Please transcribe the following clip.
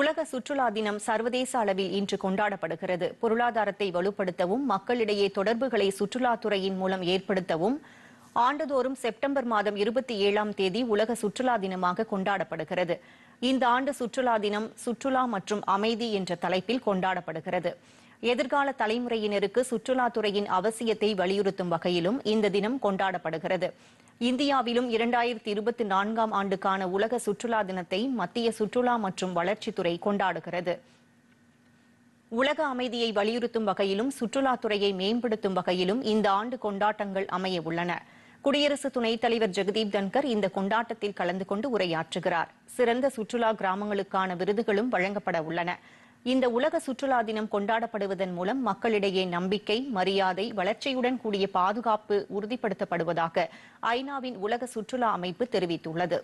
உலக சுற்றுலா தினம் சர்வதேச அளவில் இன்று கொண்டாடப்படுகிறது பொருளாதாரத்தை வலுப்படுத்தவும் மக்களிடையே தொடர்புகளை சுற்றுலாத்துறையின் மூலம் ஏற்படுத்தவும் ஆண்டுதோறும் செப்டம்பர் மாதம் இருபத்தி ஏழாம் தேதி உலக சுற்றுலா தினமாக கொண்டாடப்படுகிறது இந்த ஆண்டு சுற்றுலா தினம் சுற்றுலா மற்றும் அமைதி என்ற தலைப்பில் கொண்டாடப்படுகிறது எதிர்கால தலைமுறையினருக்கு சுற்றுலாத்துறையின் அவசியத்தை வலியுறுத்தும் வகையிலும் இந்த தினம் கொண்டாடப்படுகிறது இந்தியாவிலும் இரண்டாயிரத்தி இருபத்தி நான்காம் ஆண்டுக்கான உலக சுற்றுலா தினத்தை மத்திய சுற்றுலா மற்றும் வளர்ச்சித்துறை கொண்டாடுகிறது உலக அமைதியை வலியுறுத்தும் வகையிலும் சுற்றுலாத்துறையை மேம்படுத்தும் வகையிலும் இந்த ஆண்டு கொண்டாட்டங்கள் அமைய உள்ளன குடியரசு துணைத் தலைவர் ஜெகதீப் தன்கர் இந்த கொண்டாட்டத்தில் கலந்து கொண்டு உரையாற்றுகிறார் சிறந்த சுற்றுலா கிராமங்களுக்கான விருதுகளும் வழங்கப்பட உள்ளன இந்த உலக சுற்றுலா தினம் கொண்டாடப்படுவதன் மூலம் மக்களிடையே நம்பிக்கை மரியாதை வளர்ச்சியுடன் கூடிய பாதுகாப்பு உறுதிப்படுத்தப்படுவதாக ஐநாவின் உலக சுற்றுலா அமைப்பு தெரிவித்துள்ளது